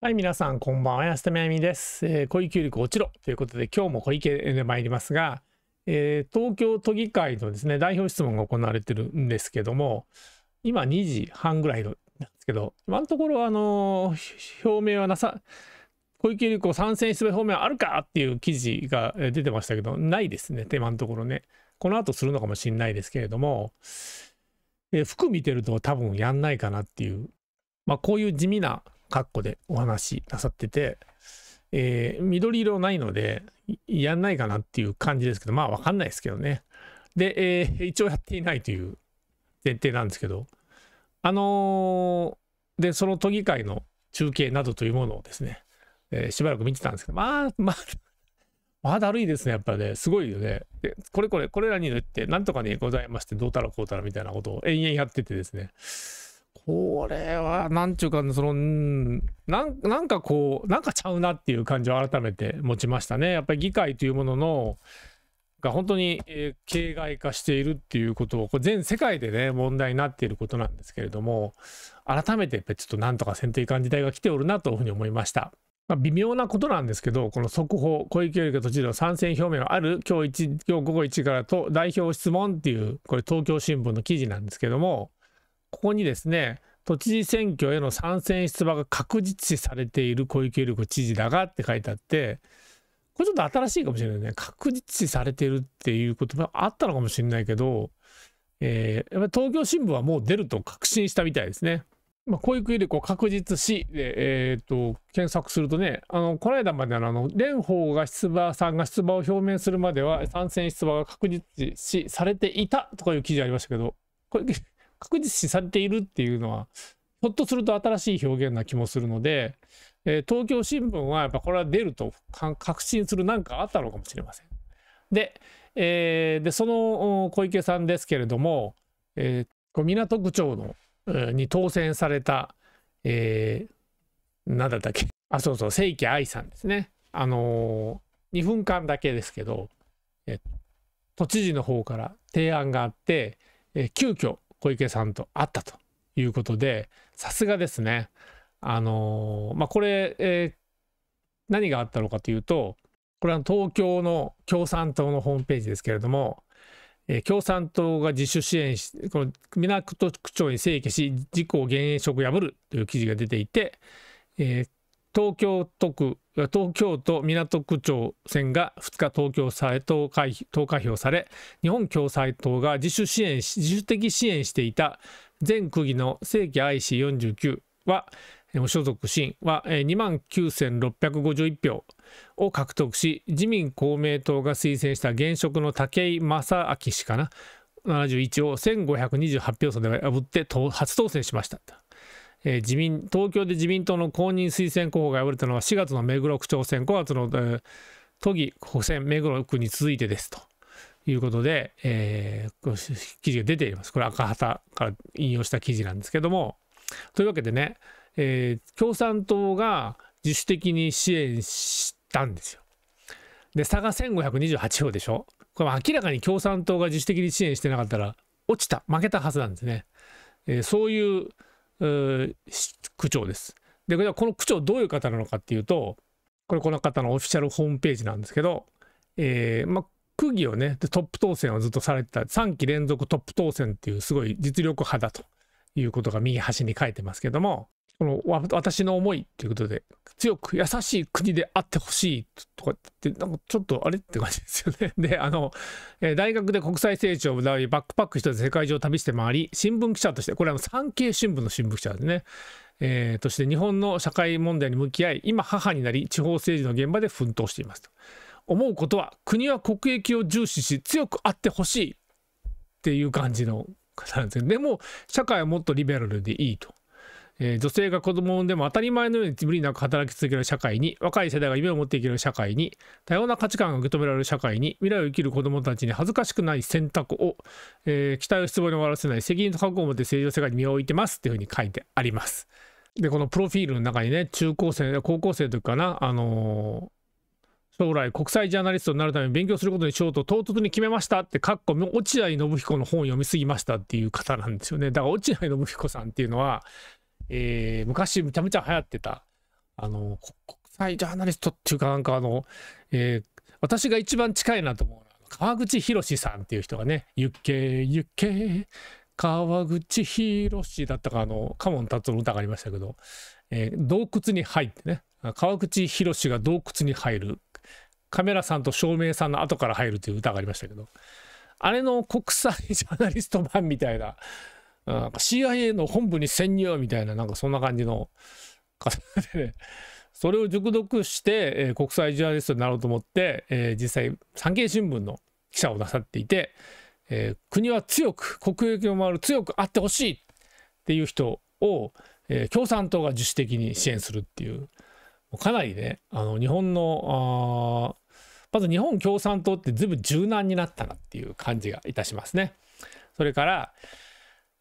はい、皆さん、こんばんは。安田みやみです。えー、小池百合子落ちろということで、今日も小池で参りますが、えー、東京都議会のですね、代表質問が行われてるんですけども、今2時半ぐらいなんですけど、今のところ、あのー、表明はなさ、小池百合子参戦すべ表明あるかっていう記事が出てましたけど、ないですね、今のところね。この後するのかもしれないですけれども、えー、服見てると多分やんないかなっていう、まあ、こういう地味な括弧でお話なさってて、えー、緑色ないので、やんないかなっていう感じですけど、まあわかんないですけどね。で、えー、一応やっていないという前提なんですけど、あのー、で、その都議会の中継などというものをですね、えー、しばらく見てたんですけど、まあ、まあ、まあだるいですね、やっぱね、すごいよね。で、これこれ、これらによって、なんとかでございまして、どうたらこうたらみたいなことを延々やっててですね、これは、なんちゅうか、その、なん、なんかこう、なんかちゃうなっていう感じを改めて持ちましたね。やっぱり議会というものの、が本当に、えー、形骸化しているっていうことを、これ全世界でね、問題になっていることなんですけれども、改めてやっぱちょっとなんとか選定官時代が来ておるなというふうに思いました。まあ、微妙なことなんですけど、この速報、小池百合子知事の参戦表明はある、今日一、今日午後1からと代表質問っていう、これ東京新聞の記事なんですけども、ここにですね、都知事選挙への参戦出馬が確実視されている小池百合子知事だがって書いてあって、これちょっと新しいかもしれないね。確実視されてるっていうこともあったのかもしれないけど、えー、やっぱり東京新聞はもう出ると確信したみたいですね。まあ、小池百合子確実しで、えー、と検索するとね、あのこの間まであの蓮舫が出馬さんが出馬を表明するまでは参戦出馬が確実視されていたとかいう記事ありましたけど、これ確実視されているっていうのは、ひょっとすると新しい表現な気もするので、えー、東京新聞はやっぱこれは出ると確信する何かあったのかもしれません。で、えー、でその小池さんですけれども、えー、港区長の、えー、に当選された、えー、だったっけ、あ、そうそう、正規愛さんですね。あのー、2分間だけですけど、えー、都知事の方から提案があって、えー、急遽小池さんと会ったということで、さすがですね。あのまあ、これ、えー、何があったのかというと、これは東京の共産党のホームページですけれども、えー、共産党が自主支援し、この港区長に請求し、自公現役職破るという記事が出ていて、えー、東京都区東京都港区長選が2日東京さ投開投開票され日本共済党が自主支援自主的支援していた全区議の正規 IC49 は所属新は2万9651票を獲得し自民公明党が推薦した現職の武井正明氏かな71を1528票差で破って初当選しました。えー、自民東京で自民党の公認推薦候補が敗れたのは4月の目黒区長選5月の、えー、都議補選目黒区に続いてですということで、えー、記事が出ています。これ赤旗から引用した記事なんですけども。というわけでね、えー、共産党が自主的に支援したんですよ。で差が1528票でしょ。これ明らかに共産党が自主的に支援してなかったら落ちた負けたはずなんですね。えー、そういう区長です。で、この区長どういう方なのかっていうと、これこの方のオフィシャルホームページなんですけど、えー、まあ、区議をね、トップ当選をずっとされてた、3期連続トップ当選っていうすごい実力派だということが右端に書いてますけども、この私の思いということで、強く優しい国であってほしいとかって、なんかちょっとあれって感じですよね。で、あの、えー、大学で国際成長を学び、バックパックしつ世界中を旅して回り、新聞記者として、これは産経新聞の新聞記者ですね。えー、として日本の社会問題に向き合い、今母になり、地方政治の現場で奮闘していますと。思うことは、国は国益を重視し、強くあってほしいっていう感じの方なんですけど、でも、社会はもっとリベラルでいいと。えー、女性が子供を産んでも当たり前のように無理なく働き続ける社会に若い世代が夢を持っていける社会に多様な価値観が受け止められる社会に未来を生きる子供たちに恥ずかしくない選択を、えー、期待を失望に終わらせない責任と覚悟を持って正常世界に身を置いてますっていうふうに書いてあります。でこのプロフィールの中にね中高生高校生の時かなあのー、将来国際ジャーナリストになるために勉強することにしようと唐突に決めましたってかっこ落合信彦の本読みすぎましたっていう方なんですよねだから落合信彦さんっていうのはえー、昔むちゃむちゃ流行ってた、あの、国際ジャーナリストっていうかなんかあの、えー、私が一番近いなと思うのは、川口博さんっていう人がね、ゆっけゆっけ川口博士だったか、あの、カモン達の歌がありましたけど、えー、洞窟に入ってね、川口博士が洞窟に入る、カメラさんと照明さんの後から入るという歌がありましたけど、あれの国際ジャーナリスト版みたいな、なんか CIA の本部に潜入みたいな、なんかそんな感じの方でね、それを熟読して、えー、国際ジャーナリストになろうと思って、えー、実際、産経新聞の記者をなさっていて、えー、国は強く、国益を回る強くあってほしいっていう人を、えー、共産党が自主的に支援するっていう、うかなりね、あの日本の、まず日本共産党って随分柔軟になったなっていう感じがいたしますね。それから、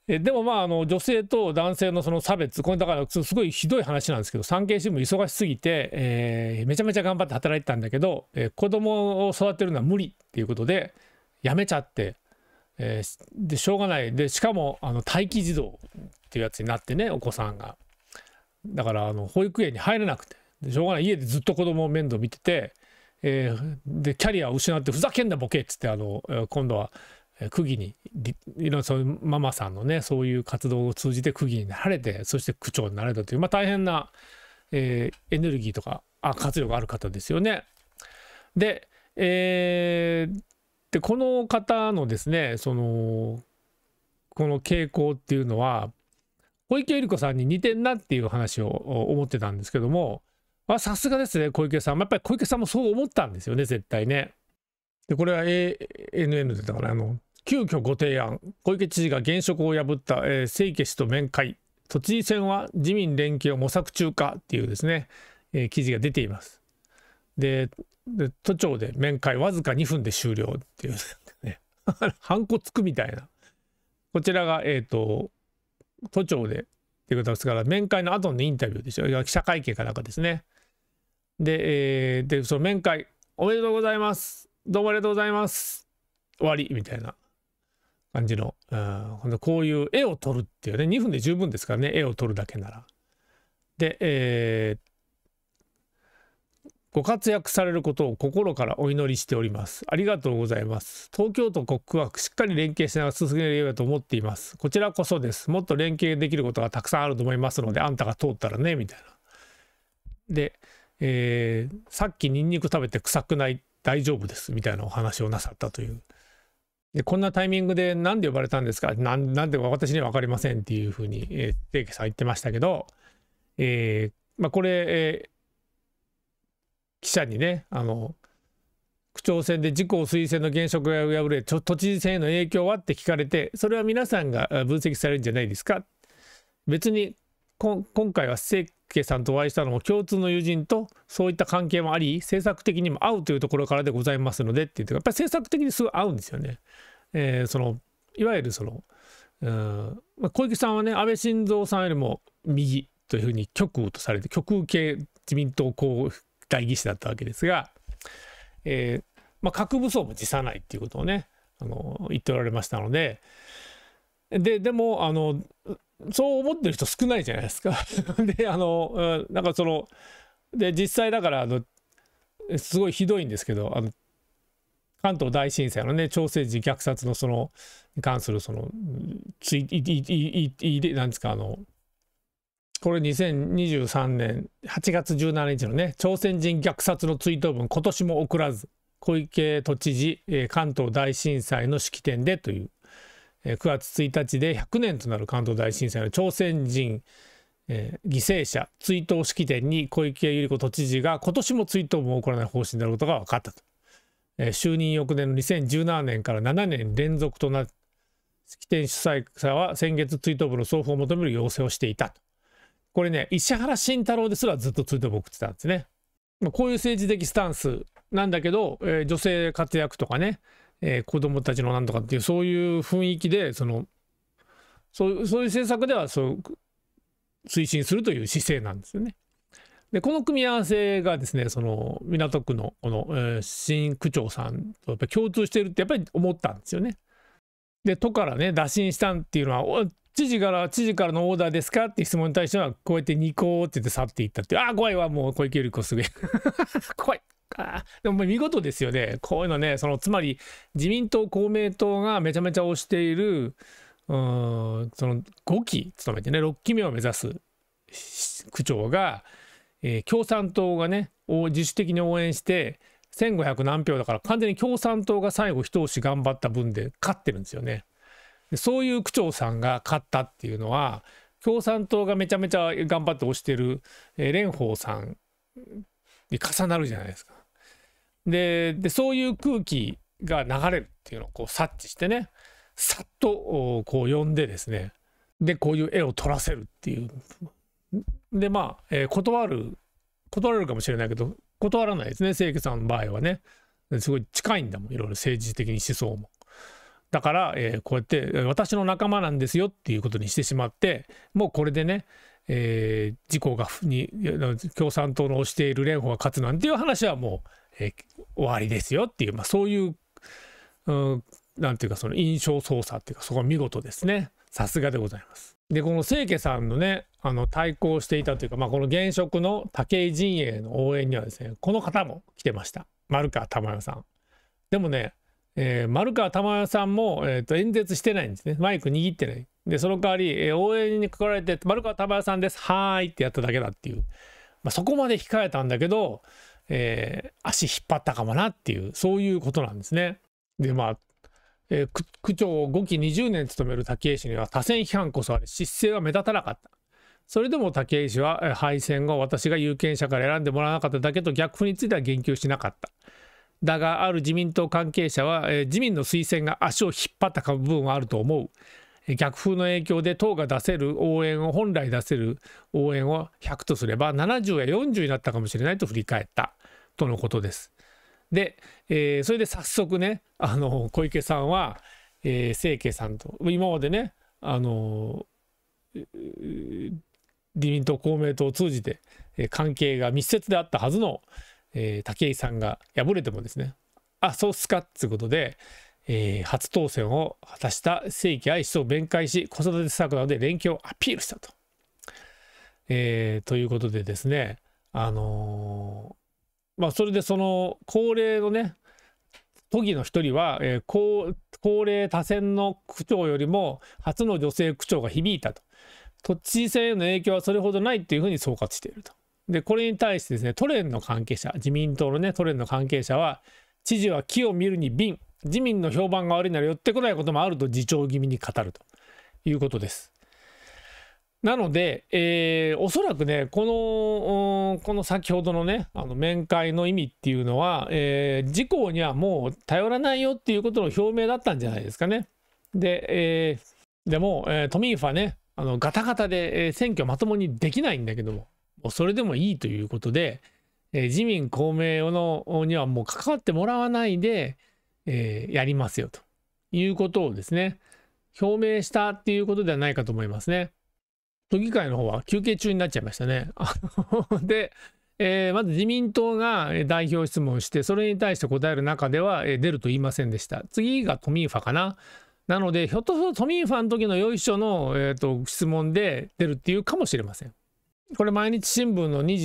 えでもまああの女性と男性のその差別これだからすごいひどい話なんですけど産経新聞忙しすぎて、えー、めちゃめちゃ頑張って働いてたんだけど、えー、子供を育てるのは無理っていうことでやめちゃって、えー、でしょうがないでしかもあの待機児童っていうやつになってねお子さんがだからあの保育園に入れなくてでしょうがない家でずっと子供を面倒見てて、えー、でキャリアを失ってふざけんなボケっつってあの今度は。区議にいろんなそういうママさんのねそういう活動を通じて区議になられてそして区長になられたという、まあ、大変な、えー、エネルギーとかあ活力ある方ですよね。で,、えー、でこの方のですねそのこの傾向っていうのは小池百合子さんに似てんなっていう話を思ってたんですけどもさすがですね小池さんやっぱり小池さんもそう思ったんですよね絶対ね。でこれは ANN でだからあの急遽ご提案小池知事が現職を破った、えー、清家氏と面会都知事選は自民連携を模索中かっていうですね、えー、記事が出ていますで都庁で面会わずか2分で終了っていうねハンコつくみたいなこちらがえっ、ー、と都庁でっていうことですから面会の後のインタビューでしょ記者会見かなんかですねで,、えー、でその面会おめでとうございますどうもありがとうございます終わりみたいな感じの、うん、こういう絵を撮るっていうね2分で十分ですからね絵を撮るだけなら。で、えー、ご活躍されることを心からお祈りしております。ありがとうございます。東京都国区はしっかり連携しながら進めようと思っています。こちらこそです。もっと連携できることがたくさんあると思いますので、あんたが通ったらね、みたいな。で、えー、さっきニンニク食べて臭くない大丈夫ですみたいなお話をなさったという。でこんなタイミングで何で呼ばれたんですかなんで私には分かりませんっていうふうに、えー、定さん言ってましたけど、えーまあ、これ、えー、記者にねあの区長選で自公推薦の現職が破れ都知事選への影響はって聞かれてそれは皆さんが分析されるんじゃないですか別に今回は政ケさんとお会いしたのも共通の友人とそういった関係もあり政策的にも合うというところからでございますのでって言ってやっぱり政策的にすごい合うんですよね。えー、そのいわゆるそのうん小池さんはね安倍晋三さんよりも右というふうに極右とされて極右系自民党候補代議士だったわけですが、えーまあ、核武装も辞さないっていうことをねあの言っておられましたので、で、でも、あの、そう思ってる人少ないじゃないですか。で、あの、なんかその、で、実際だから、あの、すごいひどいんですけど、あの、関東大震災のね、朝鮮人虐殺のその、に関するその、つい、い、い、い、い、なんですか、あの、これ2023年8月17日のね、朝鮮人虐殺の追悼文、今年も送らず、小池都知事、関東大震災の式典でという9月1日で100年となる関東大震災の朝鮮人、えー、犠牲者追悼式典に小池百合子都知事が今年も追悼もこらない方針であることが分かったと、えー、就任翌年の2017年から7年連続となって式典主催者は先月追悼部の送付を求める要請をしていたとこれね石原慎太郎ですらずっと追悼部を送ってたんですね、まあ、こういう政治的スタンスなんだけど、えー、女性活躍とかねえー、子供たちのなんとかっていうそういう雰囲気でそのそうそういう政策ではそう推進するという姿勢なんですよね。でこの組み合わせがですねその港区のこの、えー、新区長さんとやっぱ共通してるってやっぱり思ったんですよね。で都からね打診したんっていうのは知事から知事からのオーダーですかって質問に対してはこうやって「ニコ」って言って去っていったってああ怖いわもう小池百合子すげえ 怖いか。でも見事ですよね。こういうのね、そのつまり自民党、公明党がめちゃめちゃ推している、うん、その5期務めてね、6期目を目指す区長が、えー、共産党がね、自主的に応援して、1500何票だから完全に共産党が最後一押し頑張った分で勝ってるんですよね。そういう区長さんが勝ったっていうのは共産党がめちゃめちゃ頑張って推してる蓮舫さんに重なるじゃないですか。ででそういう空気が流れるっていうのをこう察知してねさっとこう呼んでですねでこういう絵を撮らせるっていうでまあ、えー、断る断れるかもしれないけど断らないですね清家さんの場合はねすごい近いんだもんいろいろ政治的に思想も。だから、えー、こうやって私の仲間なんですよっていうことにしてしまってもうこれでね、えー、自公がに共産党の推している蓮舫が勝つなんていう話はもうえー、終わりですよっていう、まあ、そういう、うん、なんていうかその印象操作っていうかそこは見事ですねさすがでございますでこの清家さんのねあの対抗していたというか、まあ、この現職の武井陣営の応援にはですねこの方も来てました丸川珠代さんでもね、えー、丸川珠代さんも、えー、と演説してないんですねマイク握ってないでその代わり、えー、応援にかられて「丸川珠代さんですはーい」ってやっただけだっていう、まあ、そこまで控えたんだけどえー、足引っ張ったかもなっていうそういうことなんですね。でまあ、えー、区長を5期20年務める武井氏には多選批判こそあれ失勢は目立たなかった。それでも武井氏は敗戦後私が有権者から選んでもらわなかっただけと逆風については言及しなかった。だがある自民党関係者は、えー、自民の推薦が足を引っ張った部分はあると思う。逆風の影響で党が出せる応援を本来出せる応援を100とすれば70や40になったかもしれないと振り返ったとのことです。で、えー、それで早速ねあの小池さんは、えー、清家さんと今までねあの自民党公明党を通じて、えー、関係が密接であったはずの、えー、武井さんが敗れてもですねあそうっすかっつうことで、えー、初当選を果たした正規愛子を弁解し子育て策などで連携をアピールしたと。えー、ということでですねあのまあ、それでその高齢のね都議の一人は、えー、高高齢多選の区長よりも初の女性区長が響いたと都知事選への影響はそれほどないっていうふうに総括していると。でこれに対してですね都連の関係者自民党のね都連の関係者は知事は木を見るに瓶自民の評判が悪いなら寄ってこないこともあると自重気味に語るということです。なので、えー、おそらくね、この、この先ほどのね、あの面会の意味っていうのは、えー、自公にはもう頼らないよっていうことの表明だったんじゃないですかね。で、えー、でも、えー、トミーファね、あのガタガタで、え選挙まともにできないんだけども、もそれでもいいということで、えー、自民公明のにはもう関わってもらわないで、えー、やりますよということをですね、表明したっていうことではないかと思いますね。都議会の方は休憩中になっちゃいましたね。で、えー、まず自民党が代表質問して、それに対して答える中では、えー、出ると言いませんでした。次が都民ファかな。なので、ひょっとすると都民ファの時のよいしょの、えーと、質問で出るっていうかもしれません。これ、毎日新聞の2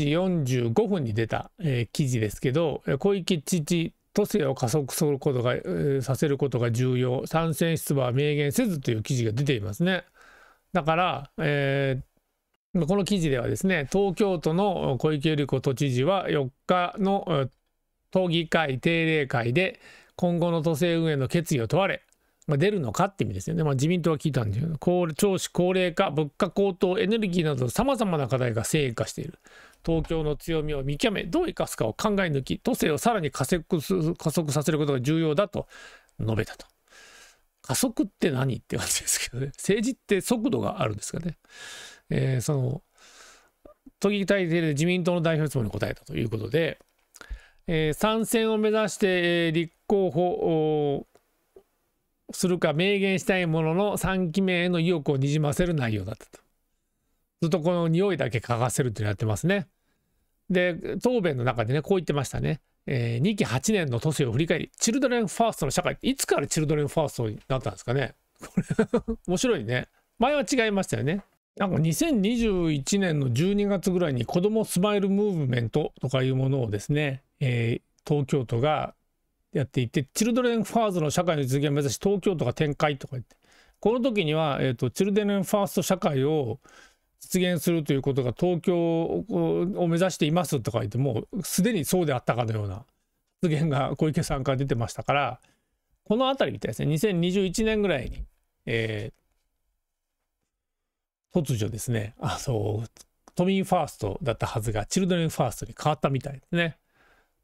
時45分に出た、えー、記事ですけど、小池知事、都政を加速することが、えー、させることが重要、参戦出馬は明言せずという記事が出ていますね。だから、えー、この記事ではですね、東京都の小池百合子都知事は4日の都議会定例会で今後の都政運営の決意を問われ、まあ、出るのかって意味ですよね。まあ、自民党は聞いたんですけど、少子高齢化、物価高騰、エネルギーなどさまざまな課題が成果化している。東京の強みを見極め、どう生かすかを考え抜き、都政をさらに加速加速させることが重要だと述べたと。加速って何って感じですけどね。政治って速度があるんですかね。えー、その、都議会で自民党の代表質問に答えたということで、えー、参戦を目指して、えー、立候補するか明言したいものの3期目への意欲をにじませる内容だったと。ずっとこの匂いだけ嗅がせるってやってますね。で答弁の中でねこう言ってましたね。えー、2期8年の都市を振り返り、チルドレンファーストの社会、いつからチルドレンファーストになったんですかねこれ 面白いね。前は違いましたよね。なんか2021年の12月ぐらいに子どもスマイルムーブメントとかいうものをですね、えー、東京都がやっていて、チルドレンファーストの社会の実現を目指し東京都が展開とか言って、この時には、えーとチルドレンファースト社会を実現するということが東京を目指していますとか言ってもうすでにそうであったかのような発言が小池さんから出てましたからこの辺りみたいですね2021年ぐらいに、えー、突如ですねあそう都民ファーストだったはずがチルドレンファーストに変わったみたいですね。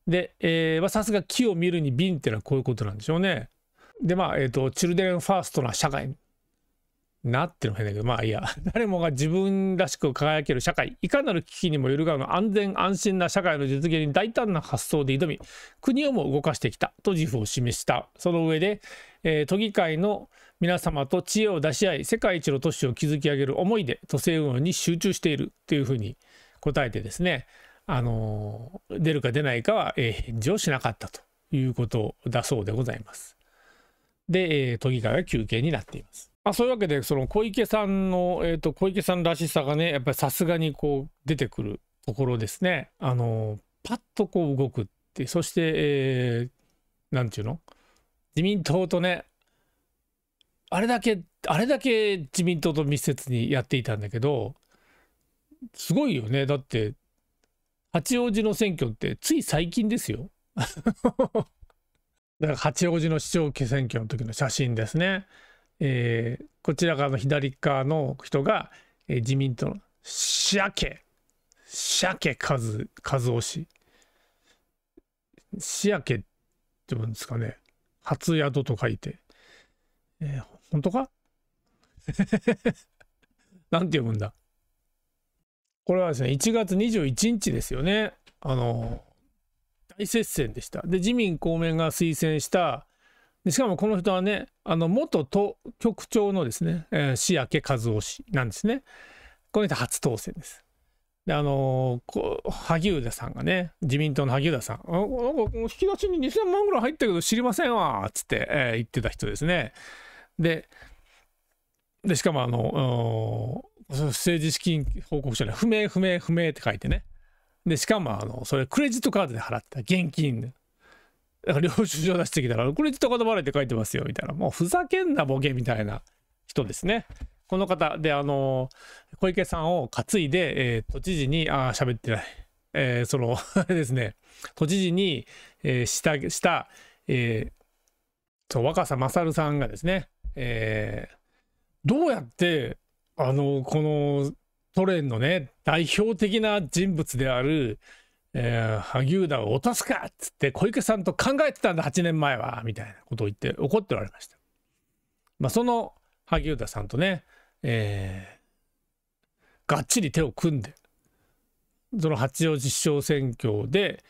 で、えさすが木を見るに瓶っていうのはこういうことなんでしょうね。でまあ、えーとチルドレンファーストな社会なっての変だけど、まあいや、誰もが自分らしく輝ける社会、いかなる危機にも揺るがうの安全安心な社会の実現に大胆な発想で挑み、国をも動かしてきたと自負を示した。その上で、えー、都議会の皆様と知恵を出し合い、世界一の都市を築き上げる思いで都政運営に集中しているというふうに答えてですね、あのー、出るか出ないかは、えー、返事をしなかったということだそうでございます。で、え都議会は休憩になっています。まあ、そういうわけでその小池さんの、えー、と小池さんらしさがねやっぱりさすがにこう出てくるところですね。あのパッとこう動くってそして何、えー、て言うの自民党とねあれだけあれだけ自民党と密接にやっていたんだけどすごいよねだって八王子の選挙ってつい最近ですよ。だから八王子の市長選挙の時の写真ですね。えー、こちら側の左側の人が、えー、自民党のカズ和和夫氏ケって言うんですかね初宿と書いて、えー、本当か なんて読むんだこれはですね1月21日ですよねあの大接戦でしたで自民公明が推薦したでしかもこの人はねあの元都局長のですね、えー、市明和夫氏なんですね。この人初当選です。であのー、萩生田さんがね自民党の萩生田さん「なんか引き出しに2,000万ぐらい入ったけど知りませんわ」っつって、えー、言ってた人ですね。ででしかもあの政治資金報告書に「不明不明不明」って書いてねでしかもあのそれクレジットカードで払った現金なんか領収書出してきたら、これ一言払いって書いてますよ、みたいな。もうふざけんな、ボケ、みたいな人ですね。この方で、あの小池さんを担いで、えー、都知事に、ああ、喋ってない。えー、その、あれですね、都知事に、えー、した、した、えー、そう、若狭勝さんがですね、えー、どうやって、あのこの、ソ連のね、代表的な人物である、えー、萩生田を落とすかっつって小池さんと考えてたんだ8年前はみたいなことを言って怒っておられました。まあ、その萩生田さんとね、えー、がっちり手を組んでその八王子市長選挙で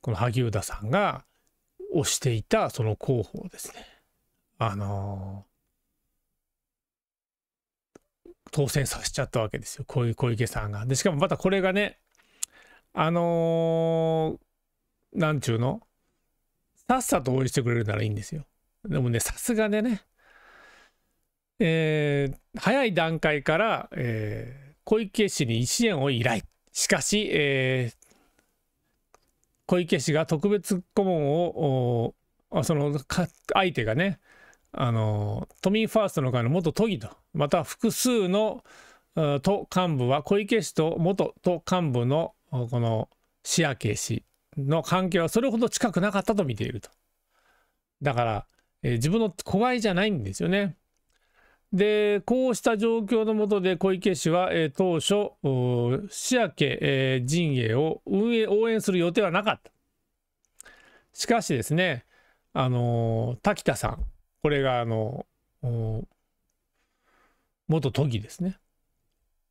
この萩生田さんが推していたその候補をですねあのー、当選させちゃったわけですよ小池さんが。でしかもまたこれがねあのー、なんちゅうのさっさと応援してくれるならいいんですよ。でもね、さすがでね、えー、早い段階から、えー、小池氏に支援を依頼。しかし、えー、小池氏が特別顧問を、その相手がね、あの都民ファーストの会の元都議と、また複数の都幹部は小池氏と元都幹部のこのシアケ氏の関係はそれほど近くなかったと見ていると。だから、えー、自分の子飼いじゃないんですよね。でこうした状況の下で小池氏は、えー、当初市明、え陣営を運営応援する予定はなかったしかしですねあのー、滝田さんこれがあの元都議ですね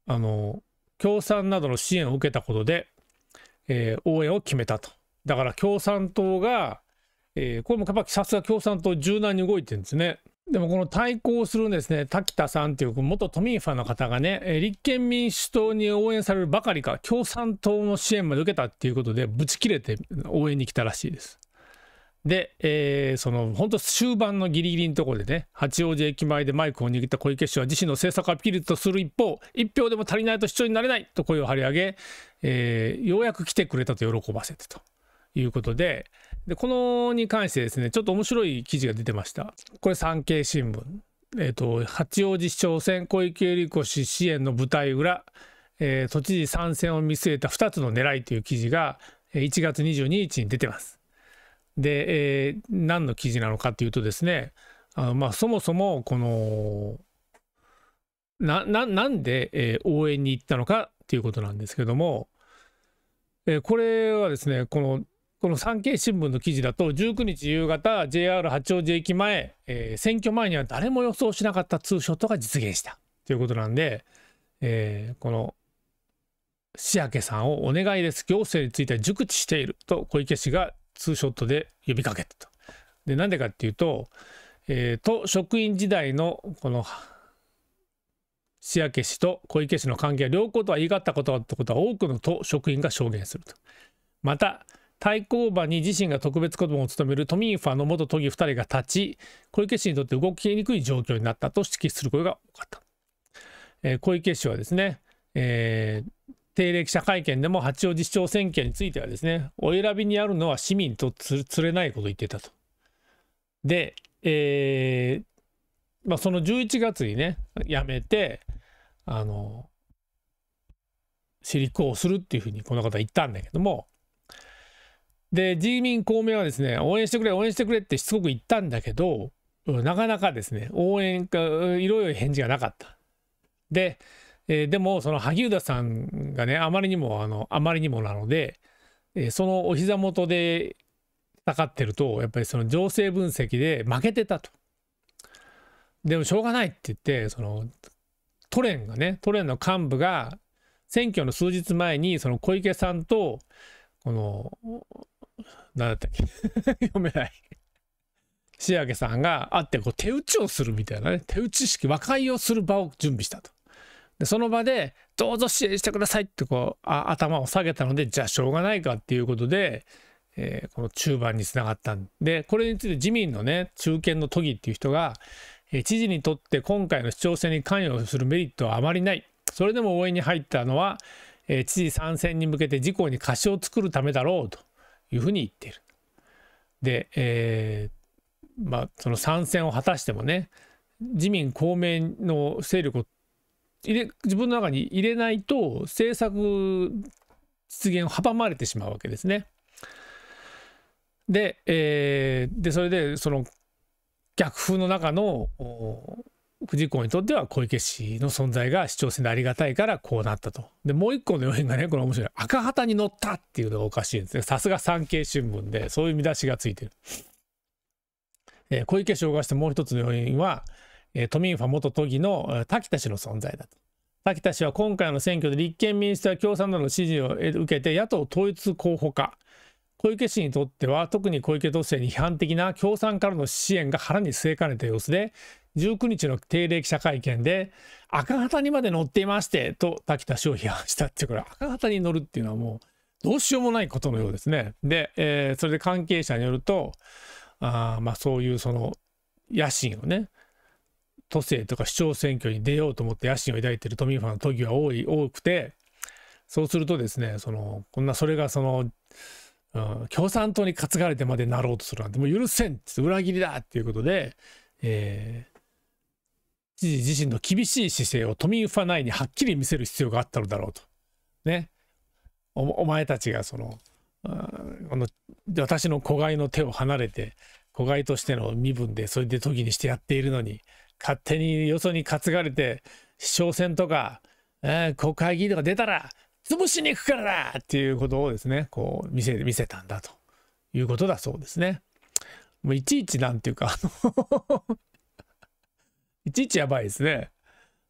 あの共産などの支援を受けたことで、えー、応援を決めたと。だから共産党が、えー、これもやっぱさすが共産党柔軟に動いてるんですね。でもこの対抗するですね滝田さんという元都民ファンの方がね立憲民主党に応援されるばかりか共産党の支援まで受けたっていうことでブチ切れて応援に来たらしいです。で、えー、その本当終盤のギリギリのところでね八王子駅前でマイクを握った小池氏は自身の政策アピールとする一方一票でも足りないと主張になれないと声を張り上げ、えー、ようやく来てくれたと喜ばせてということででこのに関してですねちょっと面白い記事が出てましたこれ産経新聞、えーと八王子市長選小池百合子氏支援の舞台裏、えー、都知事参戦を見据えた2つの狙いという記事が1月22日に出てます。で、えー、何の記事なのかっていうとですねあの、まあ、そもそもこのななんで、えー、応援に行ったのかっていうことなんですけども、えー、これはですねこのこの産経新聞の記事だと19日夕方 JR 八王子駅前、えー、選挙前には誰も予想しなかったツーショットが実現したということなんで、えー、この仕明さんをお願いです行政については熟知していると小池氏がツーショットで呼びかけたと。でなんでかっていうと、えー、と職員時代のこの市明氏と小池氏の関係は良好とは言い勝ったことだってことは多くの都職員が証言すると。また対抗馬に自身が特別子供を務める都民ファの元都議2人が立ち小池氏にとって動きにくい状況になったと指摘する声が多かった、えー、小池氏はですね、えー、定例記者会見でも八王子市長選挙についてはですね、お選びにあるのは市民とつれないことを言ってたと。で、えー、まあ、その11月にね、辞めて、あの、私立をするっていうふうにこの方言ったんだけども、で、自民公明はですね、応援してくれ、応援してくれってしつこく言ったんだけど、なかなかですね、応援か、いろいろ返事がなかった。で、えー、でもその萩生田さんがねあまりにもあのあまりにもなので、えー、そのお膝元で戦ってるとやっぱりその情勢分析で負けてたと。でもしょうがないって言ってそのトレンがねトレンの幹部が選挙の数日前にその小池さんとこの何だったっけ 読めない仕上げさんが会ってこう手打ちをするみたいなね手打ち式和解をする場を準備したと。でその場で「どうぞ支援してください」ってこう頭を下げたのでじゃあしょうがないかっていうことで、えー、この中盤につながったんでこれについて自民のね中堅の都議っていう人が、えー、知事にとって今回の市長選に関与するメリットはあまりないそれでも応援に入ったのは、えー、知事参戦に向けて自公に貸しを作るためだろうというふうに言っている。で、えーまあ、その参戦を果たしてもね自民公明の勢力を入れ自分の中に入れないと政策実現を阻まれてしまうわけですね。で,、えー、でそれでその逆風の中の藤子にとっては小池氏の存在が市長選でありがたいからこうなったと。でもう一個の要因がねこの面白い赤旗に乗ったっていうのがおかしいんですねさすが産経新聞でそういう見出しがついてる。えー、小池氏を動かしてもう一つの要因はえ都民ファ元都議の滝田氏の存在だと。滝田氏は今回の選挙で立憲民主党や共産党の支持を受けて野党統一候補化。小池氏にとっては特に小池都政に批判的な共産からの支援が腹に据えかねた様子で19日の定例記者会見で赤旗にまで乗っていましてと滝田氏を批判したってこれ赤旗に乗るっていうのはもうどうしようもないことのようですね。で、えー、それで関係者によるとあまあそういうその野心をね都政とか市長選挙に出ようと思って野心を抱いている都民ファンの都議は多い多くてそうするとですねそのこんなそれがその、うん、共産党に担がれてまでなろうとするなんてもう許せんって裏切りだっていうことで、えー、知事自身の厳しい姿勢を都民ファ内にはっきり見せる必要があったのだろうと。ね、おお前たちがそのあの私の子飼いの手を離れて子飼いとしての身分でそれで都議にしてやっているのに勝手によそに担がれて市長選とか、えー、国会議員とか出たら潰しに行くからだっていうことをですねこう見せ見せたんだということだそうですね。もういちいちなんていうか いちいちやばいですね。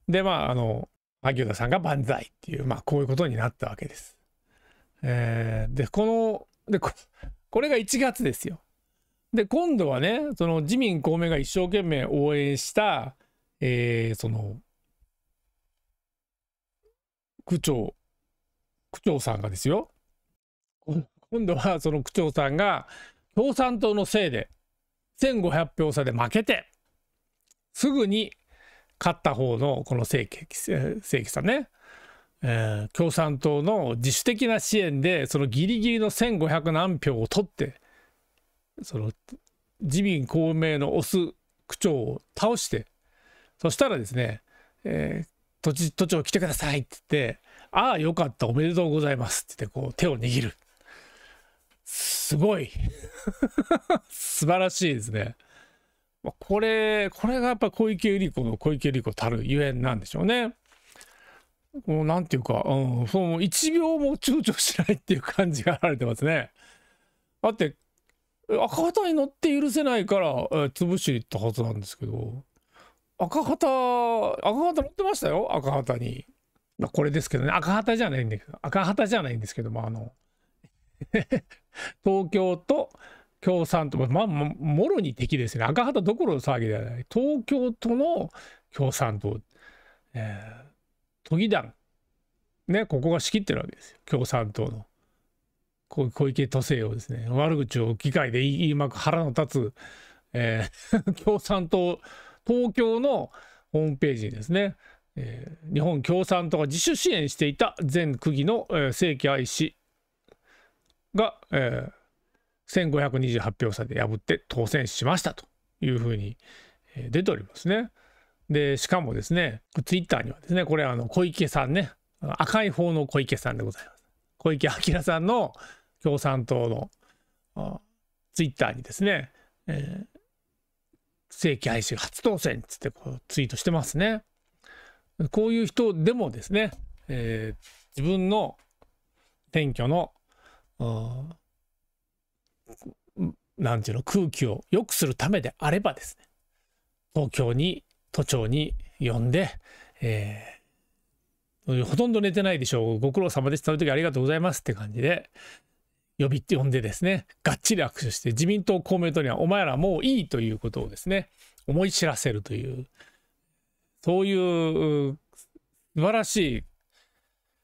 でまああの萩生田さんが万歳っていうまあこういうことになったわけです。えー、でこのでこれが1月ですよ。で今度はねその自民公明が一生懸命応援した、えー、その区長区長さんがですよ今度はその区長さんが共産党のせいで1500票差で負けてすぐに勝った方のこの正規正規さんね、えー、共産党の自主的な支援でそのギリギリの1500何票を取ってその自民公明の推す区長を倒してそしたらですね、えー、都知都庁来てくださいって言って「ああよかったおめでとうございます」って言ってこう手を握るすごい 素晴らしいですねこれこれがやっぱ小池百合子の小池百合子たるゆえんなんでしょうねもうなんていうか、うん、その1秒も躊躇しないっていう感じがあられてますねだって赤旗に乗って許せないから、えー、潰しに行ったはずなんですけど赤旗赤旗乗ってましたよ赤旗に、まあ、これですけどね赤旗じゃないんだけど赤旗じゃないんですけどもあの 東京と共産党まあもろに敵ですね赤旗どころの騒ぎではない東京都の共産党、えー、都議団ねここが仕切ってるわけですよ共産党の。小池都政をですね、悪口を議会で言いまく腹の立つ、えー、共産党、東京のホームページにですね、えー、日本共産党が自主支援していた前区議の、えー、正規愛氏が、えー、1528票差で破って当選しましたというふうに、えー、出ておりますね。で、しかもですね、ツイッターにはですね、これあの小池さんね、赤い方の小池さんでございます。小池晃さんの、共産党のツイッターにですね、えー、正規廃止初当選っつってこうツイートしてますね。こういう人でもですね、えー、自分の選挙の何ていうの空気を良くするためであればですね東京に都庁に呼んで、えー、ほとんど寝てないでしょうご苦労様でしたその時ありがとうございますって感じで、呼びって呼んでですね、がっちり握手して自民党公明党にはお前らもういいということをですね、思い知らせるという、そういう素晴らしい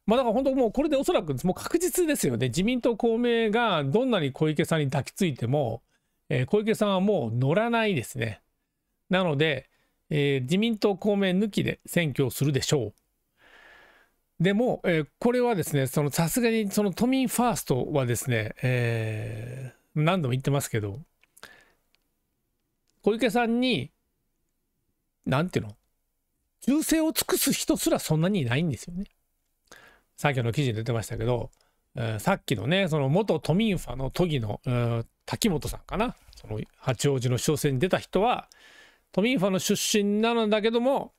まあだから本当もうこれでおそらくもう確実ですよね。自民党公明がどんなに小池さんに抱きついても、えー、小池さんはもう乗らないですね。なので、えー、自民党公明抜きで選挙をするでしょう。でも、えー、これはですね、さすがにその都民ファーストはですね、えー、何度も言ってますけど、小池さんに、なんていうの、忠誠を尽くす人すらそんなにいないんですよね。先ほどの記事に出てましたけど、えー、さっきのね、その元都民ファの都議の、えー、滝本さんかな、その八王子の小長選に出た人は、都民ファの出身なのだけども、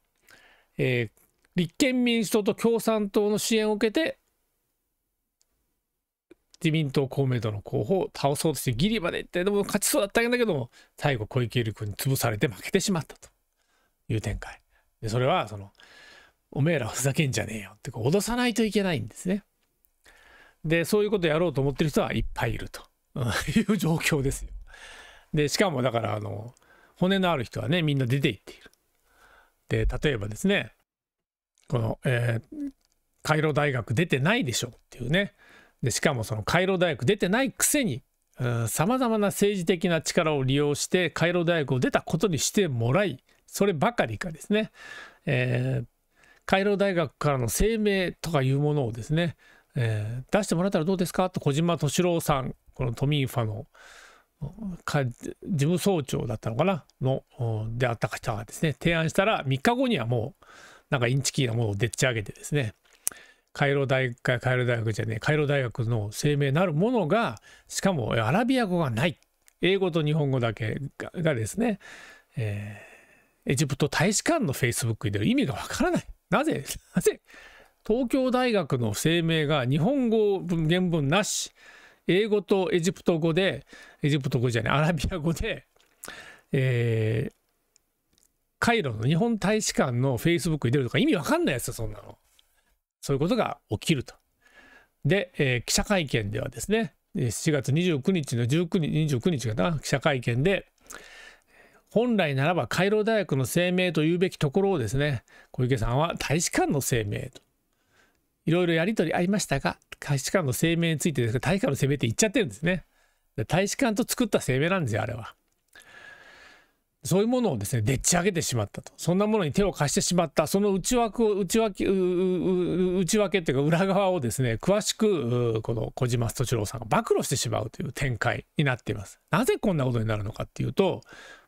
えー、立憲民主党と共産党の支援を受けて自民党公明党の候補を倒そうとしてギリまでいってでも勝ちそうだったんだけども最後小池百合子に潰されて負けてしまったという展開でそれはそのおめえらふざけんじゃねえよって脅さないといけないんですねでそういうことやろうと思ってる人はいっぱいいると いう状況ですよでしかもだからあの骨のある人はねみんな出ていっているで例えばですねこの、えー、カイロ大学出てないでしょっていうねでしかもそのカイロ大学出てないくせにさまざまな政治的な力を利用してカイロ大学を出たことにしてもらいそればかりかですね、えー、カイロ大学からの声明とかいうものをですね、えー、出してもらったらどうですかと小島敏郎さんこの都民ファの事務総長だったのかなのであった方がですね提案したら3日後にはもうなんかインチキーなものをでっち上げてですねカイロ大学カイロ大学じゃねカイロ大学の声明なるものがしかもアラビア語がない英語と日本語だけがですね、えー、エジプト大使館のフェイスブックで意味がわからないなぜなぜ東京大学の声明が日本語原文なし英語とエジプト語でエジプト語じゃねえ、アラビア語で、えー、カイロの日本大使館のフェイスブックに出るとか意味わかんないやつそんなの。そういうことが起きると。で、えー、記者会見ではですね、7月29日の19日、29日かな、記者会見で、本来ならばカイロ大学の声明と言うべきところをですね、小池さんは大使館の声明と。いろいろやり取りありましたが、大使館の声明についてですが、大使館の声明って言っちゃってるんですね。大使館と作った声明なんですよ、あれは。そういうものをですね、でっち上げてしまったと。そんなものに手を貸してしまった、その内枠を、内訳、内訳っていうか裏側をですね、詳しく、この小島敏郎さんが暴露してしまうという展開になっています。なぜこんなことになるのかっていうと、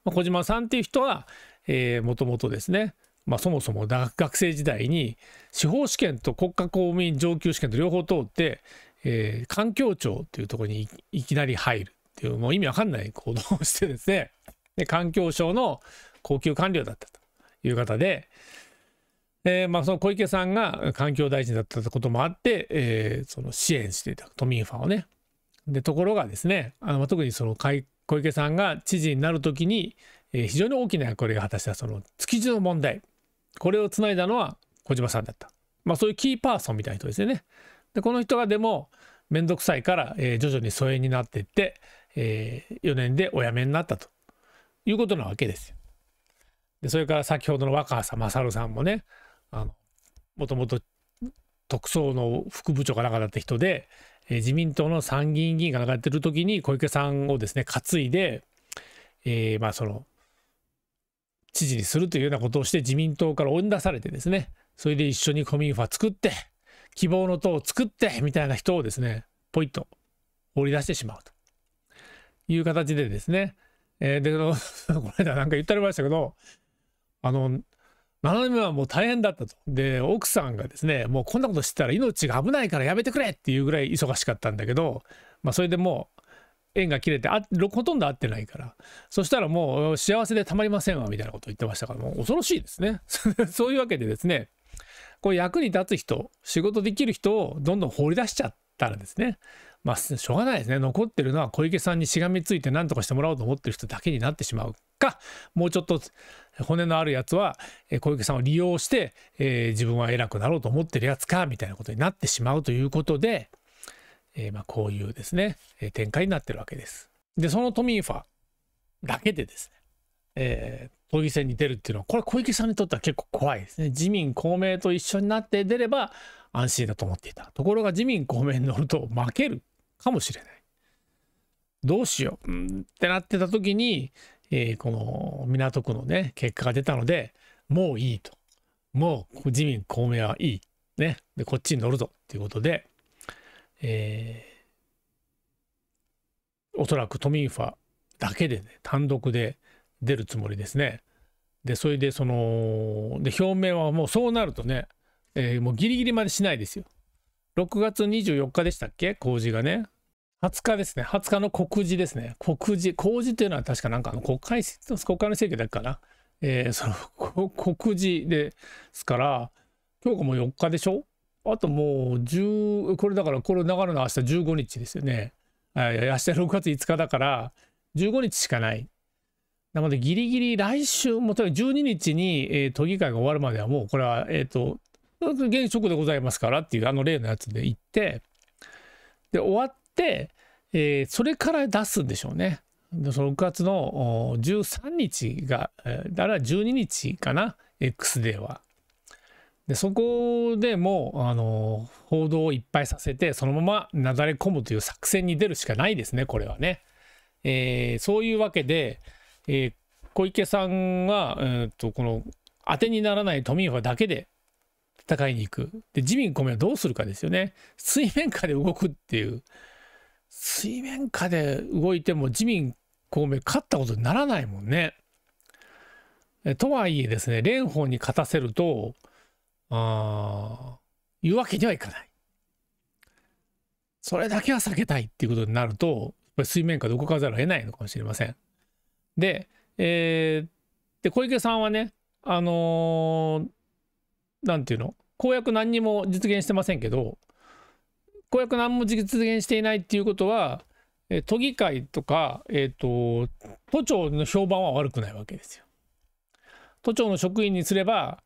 ま小島さんっていう人は、えー、もともとですね、まあ、そもそも学生時代に司法試験と国家公務員上級試験と両方通って、えー、環境庁っていうところにいきなり入るっていうもう意味わかんない行動をしてですねで環境省の高級官僚だったという方で、えーまあ、その小池さんが環境大臣だったこともあって、えー、その支援していた都民ファンをね。でところがですねあの特にその小池さんが知事になる時に、えー、非常に大きな役割が果たしたその築地の問題これをつないだのは小島さんだった、まあ、そういうキーパーソンみたいな人ですよね。でこの人がでも面倒くさいから、えー、徐々に疎遠になっていって、えー、4年でお辞めになったということなわけですよ。でそれから先ほどの若狭勝さんもねもともと特捜の副部長かなんかだった人で、えー、自民党の参議院議員がなれかってる時に小池さんをですね担いで、えー、まあその知事にするというようなことをして自民党から追い出されてですねそれで一緒にコミ家ファ作って希望の党を作ってみたいな人をですねポイッと放り出してしまうという形でですねえー、で、この間なんか言ったりましたけど、あの、7年目はもう大変だったと。で、奥さんがですね、もうこんなことしてたら命が危ないからやめてくれっていうぐらい忙しかったんだけど、まあ、それでもう、縁が切れてあほとんど会ってないからそしたらもう幸せでたまりませんわみたいなことを言ってましたからもう恐ろしいですね そういうわけでですねこう役に立つ人仕事できる人をどんどん放り出しちゃったらですねまあ、しょうがないですね。残ってるのは小池さんにしがみついて何とかしてもらおうと思ってる人だけになってしまうか、もうちょっと骨のあるやつは小池さんを利用して、えー、自分は偉くなろうと思ってるやつか、みたいなことになってしまうということで、えー、まあこういうですね、え展開になってるわけです。で、そのトミーファだけでですね、えー、都議選に出るっていうのは、これ小池さんにとっては結構怖いですね。自民、公明と一緒になって出れば安心だと思っていた。ところが自民、公明に乗ると負けるかもしれない。どうしよう、うん、ってなってた時に、えー、この港区のね、結果が出たので、もういいと。もう自民、公明はいい。ね。で、こっちに乗るぞっていうことで、えー、おそらく都民ファだけでね、単独で出るつもりですね。でそれでそので表明はもうそうなるとね、えー、もうギリギリまでしないですよ。6月24日でしたっけ工事がね。20日ですね。20日の告示ですね。告示。公示というのは確かなんかあの国会、国会の請求だけかな。えー、その告示ですから、今日がもう4日でしょあともう10、これだからこれ流れの明日15日ですよね。あいや、明日6月5日だから15日しかない。なので、ギリギリ来週も、とにか12日に、えー、都議会が終わるまでは、もうこれは、えっ、ー、と、現職でございますからっていう、あの例のやつで行って、で、終わって、えー、それから出すんでしょうね。でその6月の13日が、だから12日かな、X デーは。でそこでもう、あの報道をいっぱいさせてそのままなだれ込むという作戦に出るしかないですねこれはね、えー、そういうわけで、えー、小池さんが、えー、とこの当てにならない都民ファだけで戦いに行くで自民公明はどうするかですよね水面下で動くっていう水面下で動いても自民公明勝ったことにならないもんね。とはいえですね蓮舫に勝たせるとあうわけにはいかない。それだけは避けたいっていうことになると水面下で動かざるを得ないのかもしれません。で、えー、で小池さんはね、あのー、なんていうの、公約何にも実現してませんけど、公約何も実現していないっていうことは、え都議会とか、えーと、都庁の評判は悪くないわけですよ。都庁の職員にすれば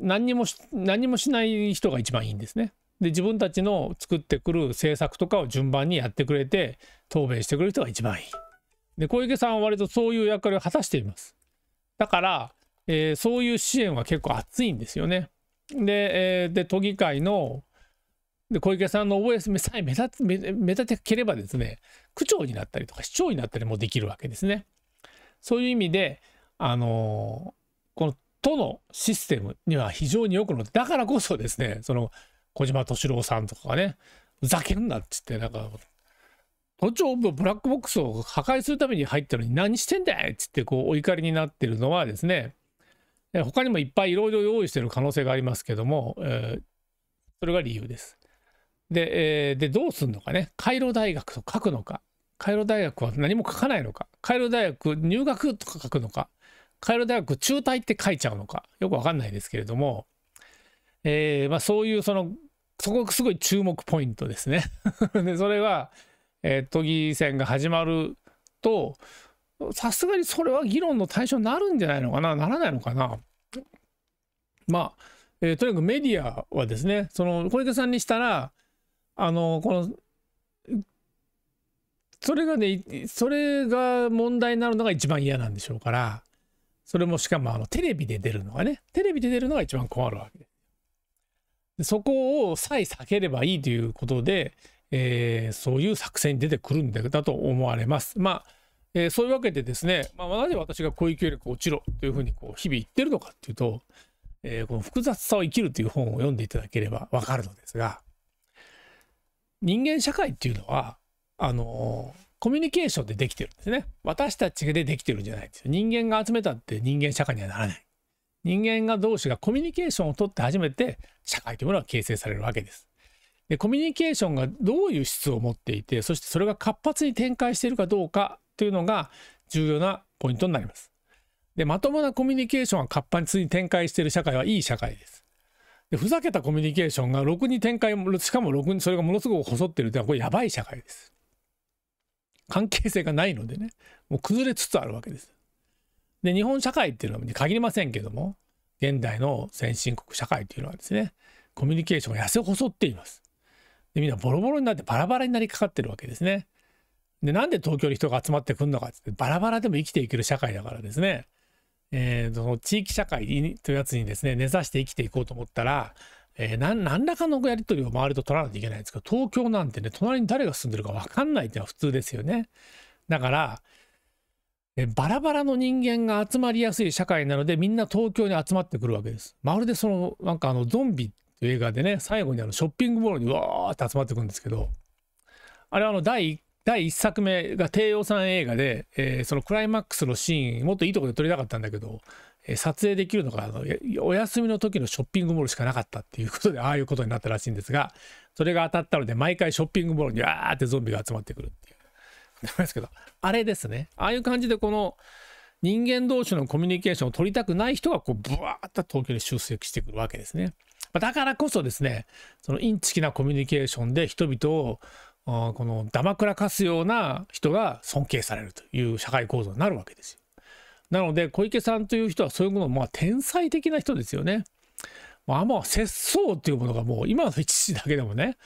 何にも何もしない人が一番いいんですね。で自分たちの作ってくる政策とかを順番にやってくれて答弁してくれる人が一番いい。で、小池さんは割とそういう役割を果たしています。だから、えー、そういう支援は結構熱いんですよね。で、えー、で都議会ので小池さんの覚えさえ目立つ目立てければですね、区長になったりとか市長になったりもできるわけですね。そういう意味で、あのー、この都のシステムには非常によくのだからこそですね、その小島敏郎さんとかがね、ふざけんなっつって、なんか都庁部ブラックボックスを破壊するために入ったのに何してんだいっつってこうお怒りになってるのはですね他にもいっぱいいろいろ用意してる可能性がありますけども、えー、それが理由です。で,、えー、でどうすんのかねカイロ大学と書くのかカイロ大学は何も書かないのかカイロ大学入学とか書くのかカイロ大学中退って書いちゃうのかよくわかんないですけれども、えーまあ、そういうそのそこすごい注目ポイントですね。でそれはえー、都議選が始まるとさすがにそれは議論の対象になるんじゃないのかなならないのかなまあ、えー、とにかくメディアはですねその小池さんにしたらあのこのそれがねそれが問題になるのが一番嫌なんでしょうからそれもしかもあのテレビで出るのがねテレビで出るのが一番困るわけでそこをさえ避ければいいということでえー、そういう作戦に出てくるんだと思われます。まあえー、そういうわけでですね、まあ、なぜ私が攻撃力落ちろというふうにこう日々言ってるのかっていうと、えー、この複雑さを生きるという本を読んでいただければわかるのですが、人間社会っていうのは、あのー、コミュニケーションでできてるんですね。私たちでできてるんじゃないんですよ。人間が集めたって人間社会にはならない。人間が同士がコミュニケーションをとって初めて社会というものは形成されるわけです。でコミュニケーションがどういう質を持っていてそしてそれが活発に展開しているかどうかというのが重要なポイントになります。でまともなコミュニケーションが活発に展開している社会はいい社会です。でふざけたコミュニケーションがろくに展開しかもろくにそれがものすごく細ってるというのはこれやばい社会です。関係性がないのでねもう崩れつつあるわけです。で日本社会っていうのは限りませんけども現代の先進国社会というのはですねコミュニケーションが痩せ細っています。でみんなボロボロになってバラバラになりかかってるわけですね。でなんで東京に人が集まってくるのかってバラバラでも生きていける社会だからですね、えー、その地域社会というやつにですね根ざして生きていこうと思ったら、えー、何らかのやり取りを周りと取らないといけないんですけど東京なんてね隣に誰が住んでるか分かんないっていうのは普通ですよね。だからバラバラの人間が集まりやすい社会なのでみんな東京に集まってくるわけです。まるでそのなんかあのゾンビという映画でね、最後にあのショッピングモールにわーって集まってくるんですけど、あれはあの第1作目が低予算映画で、えー、そのクライマックスのシーン、もっといいとこで撮りたかったんだけど、えー、撮影できるのがあのお休みの時のショッピングモールしかなかったっていうことで、ああいうことになったらしいんですが、それが当たったので、毎回ショッピングモールにわーってゾンビが集まってくるっていう。ですけど、あれですね。ああいう感じでこの、人間同士のコミュニケーションを取りたくない人がこうブワーッと東京に集積してくるわけですね。まだからこそですね、そのインチキなコミュニケーションで人々をこのダマくらかすような人が尊敬されるという社会構造になるわけですよ。なので小池さんという人はそういうものまあ天才的な人ですよね。まあまあ節操っていうものがもう今の一時だけでもね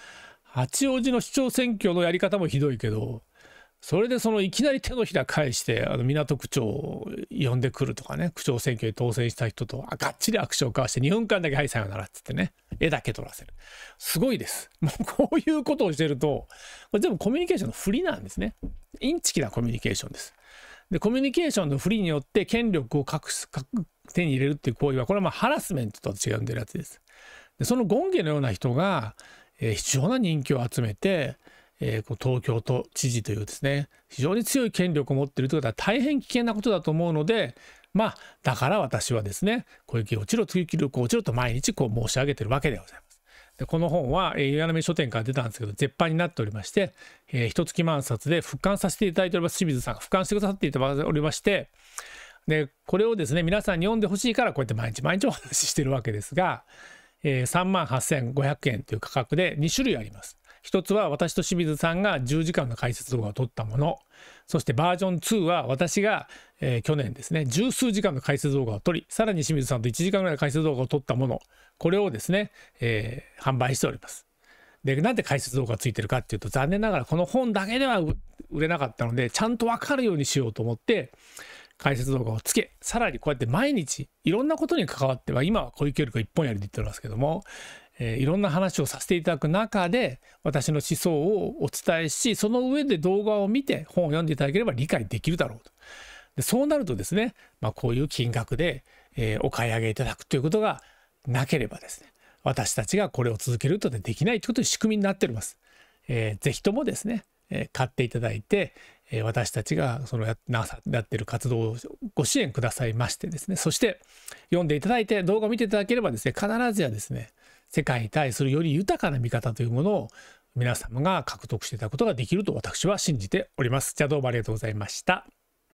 八王子の市長選挙のやり方もひどいけどそれでそのいきなり手のひら返してあの港区長を呼んでくるとかね区長選挙に当選した人とがっちり握手を交わして2分間だけ「はいさようなら」っつってね絵だけ撮らせるすごいですもうこういうことをしてるとこれ全部コミュニケーションの不利なんですねインチキなコミュニケーションですでコミュニケーションの不利によって権力を隠す手に入れるっていう行為はこれはまあハラスメントとは違うんでるやつですでその権下のような人が、えー、な人気を集めてえー、東京都知事というですね非常に強い権力を持っているということは大変危険なことだと思うのでまあだから私はですね小池落ちろ追記力落ちろと毎日こう申し上げてるわけでございます。でこの本は、えー、岩波書店から出たんですけど絶版になっておりまして、えー、一月満冊で復刊させていただいております清水さんが復刊してくださっていただいておりましてでこれをですね皆さんに読んでほしいからこうやって毎日毎日お話ししてるわけですが、えー、3万8500円という価格で2種類あります。一つは私と清水さんが10時間の解説動画を撮ったものそしてバージョン2は私が、えー、去年ですね十数時間の解説動画を撮りさらに清水さんと1時間ぐらいの解説動画を撮ったものこれをですね、えー、販売しておりますでなんで解説動画がついてるかっていうと残念ながらこの本だけでは売れなかったのでちゃんと分かるようにしようと思って解説動画をつけさらにこうやって毎日いろんなことに関わっては今は小池百合子一本やりで言ってますけどもえー、いろんな話をさせていただく中で私の思想をお伝えしその上で動画を見て本を読んでいただければ理解できるだろうとでそうなるとですね、まあ、こういう金額で、えー、お買い上げいただくということがなければですね私たちがこれを続けるとできないということで仕組みになっております。えー、ぜひともですね、えー、買っていただいて、えー、私たちがそのやなさやってる活動をご支援くださいましてですねそして読んでいただいて動画を見ていただければですね必ずやですね世界に対するより豊かな見方というものを皆様が獲得していたことができると私は信じております。じゃあどうもありがとうございました。